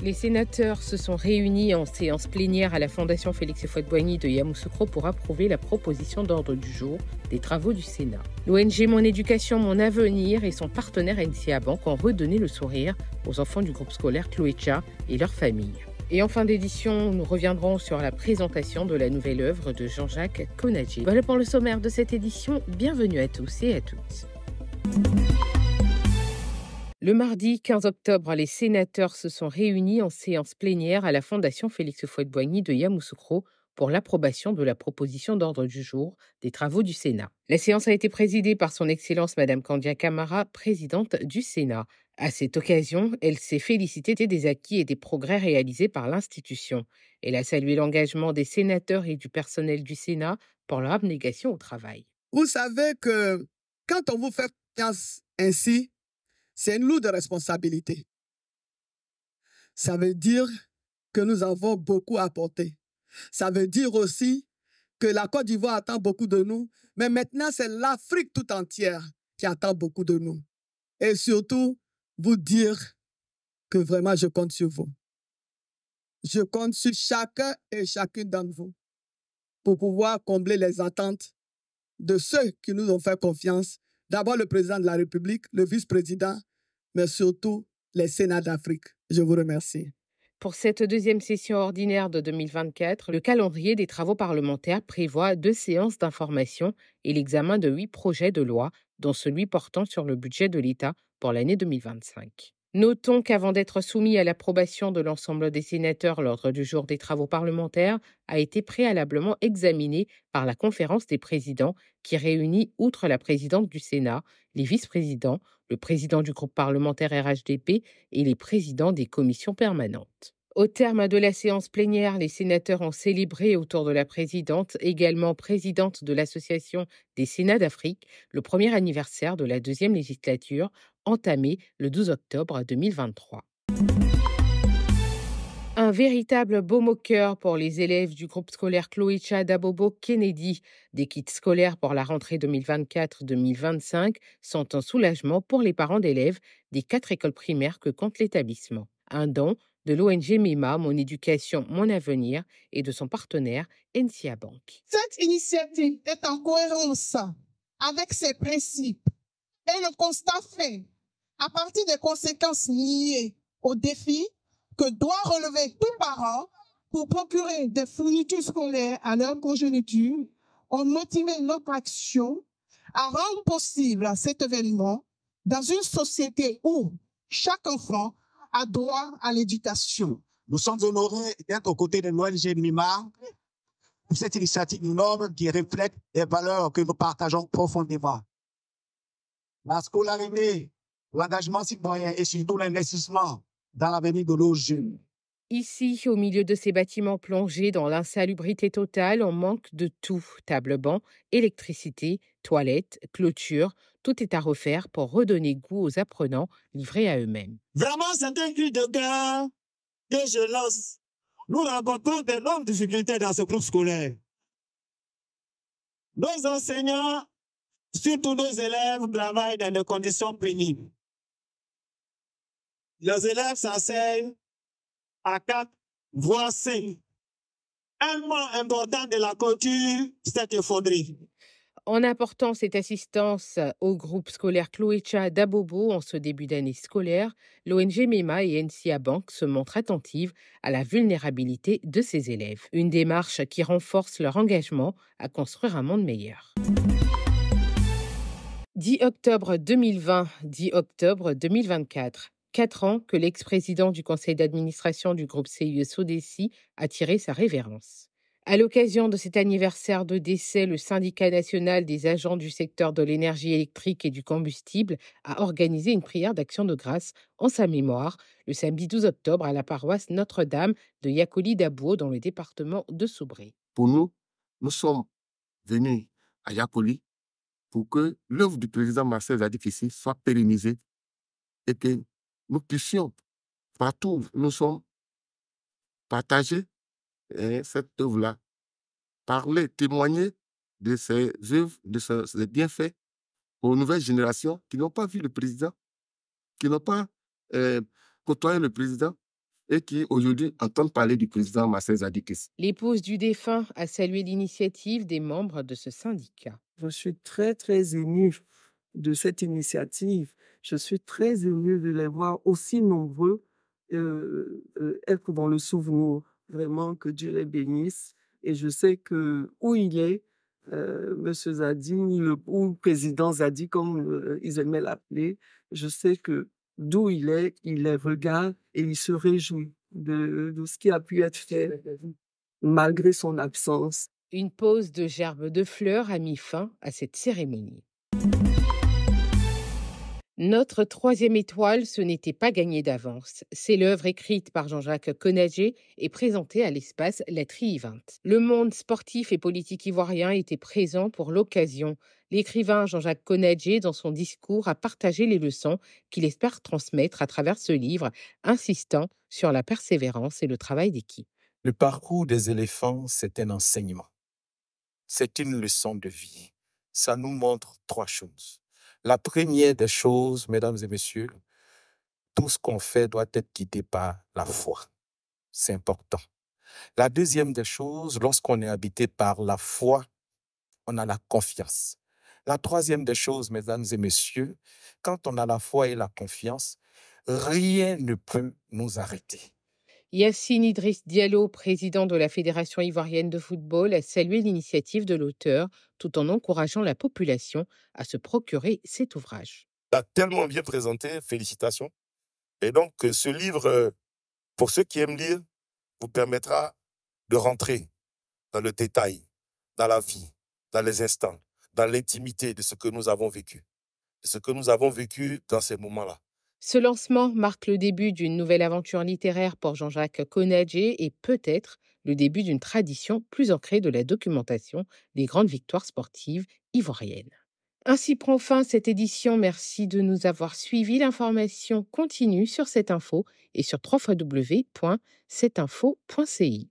Les sénateurs se sont réunis en séance plénière à la Fondation Félix et Boigny de Yamoussoukro pour approuver la proposition d'ordre du jour des travaux du Sénat. L'ONG Mon Éducation, Mon Avenir et son partenaire NCA Bank ont redonné le sourire aux enfants du groupe scolaire cloécha et leurs familles. Et en fin d'édition, nous reviendrons sur la présentation de la nouvelle œuvre de Jean-Jacques Konadji. Voilà pour le sommaire de cette édition. Bienvenue à tous et à toutes. Le mardi 15 octobre, les sénateurs se sont réunis en séance plénière à la Fondation Félix Fouet boigny de Yamoussoukro pour l'approbation de la proposition d'ordre du jour des travaux du Sénat. La séance a été présidée par son Excellence Madame Candia Camara, présidente du Sénat. À cette occasion, elle s'est félicitée des acquis et des progrès réalisés par l'institution. Elle a salué l'engagement des sénateurs et du personnel du Sénat pour leur abnégation au travail. Vous savez que quand on vous fait ainsi, c'est une lourde responsabilité. Ça veut dire que nous avons beaucoup à porter. Ça veut dire aussi que la Côte d'Ivoire attend beaucoup de nous, mais maintenant c'est l'Afrique tout entière qui attend beaucoup de nous. Et surtout, vous dire que vraiment je compte sur vous. Je compte sur chacun et chacune d'entre vous pour pouvoir combler les attentes de ceux qui nous ont fait confiance D'abord le président de la République, le vice-président, mais surtout les Sénats d'Afrique. Je vous remercie. Pour cette deuxième session ordinaire de 2024, le calendrier des travaux parlementaires prévoit deux séances d'information et l'examen de huit projets de loi, dont celui portant sur le budget de l'État pour l'année 2025. Notons qu'avant d'être soumis à l'approbation de l'ensemble des sénateurs, l'ordre du jour des travaux parlementaires a été préalablement examiné par la conférence des présidents qui réunit, outre la présidente du Sénat, les vice-présidents, le président du groupe parlementaire RHDP et les présidents des commissions permanentes. Au terme de la séance plénière, les sénateurs ont célébré autour de la présidente, également présidente de l'Association des Sénats d'Afrique, le premier anniversaire de la deuxième législature entamé le 12 octobre 2023. Un véritable baume au cœur pour les élèves du groupe scolaire Chloé d'Abobo Kennedy. Des kits scolaires pour la rentrée 2024-2025 sont un soulagement pour les parents d'élèves des quatre écoles primaires que compte l'établissement. Un don de l'ONG MIMA, Mon Éducation, Mon Avenir, et de son partenaire NCA Bank. Cette initiative est en cohérence avec ses principes et le constat fait à partir des conséquences liées aux défis que doit relever tout parent pour procurer des fournitures scolaires à leur congéniture ont motivé notre action à rendre possible cet événement dans une société où chaque enfant a droit à l'éducation. Nous sommes honorés d'être aux côtés de G. MIMA pour cette initiative noble qui reflète les valeurs que nous partageons profondément. La scolarité l'engagement citoyen et surtout l'investissement dans l'avenir de nos jeunes. Ici, au milieu de ces bâtiments plongés dans l'insalubrité totale, on manque de tout. Table banc, électricité, toilettes, clôture, tout est à refaire pour redonner goût aux apprenants livrés à eux-mêmes. Vraiment, c'est un cri de cœur que je lance. Nous rencontrons de longues difficultés dans ce groupe scolaire. Nos enseignants, surtout nos élèves, travaillent dans des conditions pénibles les élèves s'enseignent à quatre, voix cinq. Un mot important de la culture s'est effondré. En apportant cette assistance au groupe scolaire Chloécha d'Abobo en ce début d'année scolaire, l'ONG MEMA et NCA Bank se montrent attentives à la vulnérabilité de ces élèves. Une démarche qui renforce leur engagement à construire un monde meilleur. 10 octobre 2020, 10 octobre 2024 quatre ans que l'ex-président du conseil d'administration du groupe CIE a tiré sa révérence. À l'occasion de cet anniversaire de décès, le syndicat national des agents du secteur de l'énergie électrique et du combustible a organisé une prière d'action de grâce en sa mémoire le samedi 12 octobre à la paroisse Notre-Dame de Yacoli d'Abouo dans le département de Soubré. Pour nous, nous sommes venus à Yacoli pour que l'œuvre du président Marcel Zadikissi soit pérennisée et que nous puissions partout où nous sommes partager hein, cette œuvre-là, parler, témoigner de ces œuvres, de ces bienfaits aux nouvelles générations qui n'ont pas vu le président, qui n'ont pas euh, côtoyé le président, et qui aujourd'hui entendent parler du président Marcel Zadikis. L'épouse du défunt a salué l'initiative des membres de ce syndicat. Je suis très, très émue de cette initiative je suis très ému de les voir aussi nombreux euh, euh, être dans le souvenir. Vraiment, que Dieu les bénisse. Et je sais que où il est, euh, Monsieur Zadi, le, ou président Zadi, comme euh, ils aimaient l'appeler, je sais que d'où il est, il les regarde et il se réjouit de, de ce qui a pu être fait malgré son absence. Une pause de gerbes de fleurs a mis fin à cette cérémonie. Notre troisième étoile, ce n'était pas gagné d'avance. C'est l'œuvre écrite par Jean-Jacques Conager et présentée à l'espace La 20. Le monde sportif et politique ivoirien était présent pour l'occasion. L'écrivain Jean-Jacques Conager, dans son discours, a partagé les leçons qu'il espère transmettre à travers ce livre, insistant sur la persévérance et le travail d'équipe. Le parcours des éléphants, c'est un enseignement. C'est une leçon de vie. Ça nous montre trois choses. La première des choses, mesdames et messieurs, tout ce qu'on fait doit être guidé par la foi. C'est important. La deuxième des choses, lorsqu'on est habité par la foi, on a la confiance. La troisième des choses, mesdames et messieurs, quand on a la foi et la confiance, rien ne peut nous arrêter. Yassine Idris Diallo, président de la Fédération ivoirienne de football, a salué l'initiative de l'auteur tout en encourageant la population à se procurer cet ouvrage. a tellement bien présenté, félicitations. Et donc, euh, ce livre, euh, pour ceux qui aiment lire, vous permettra de rentrer dans le détail, dans la vie, dans les instants, dans l'intimité de ce que nous avons vécu, de ce que nous avons vécu dans ces moments-là. Ce lancement marque le début d'une nouvelle aventure littéraire pour Jean-Jacques Conadjé et peut-être le début d'une tradition plus ancrée de la documentation des grandes victoires sportives ivoiriennes. Ainsi prend fin cette édition. Merci de nous avoir suivis. L'information continue sur cette info et sur www.cetteinfo.ci.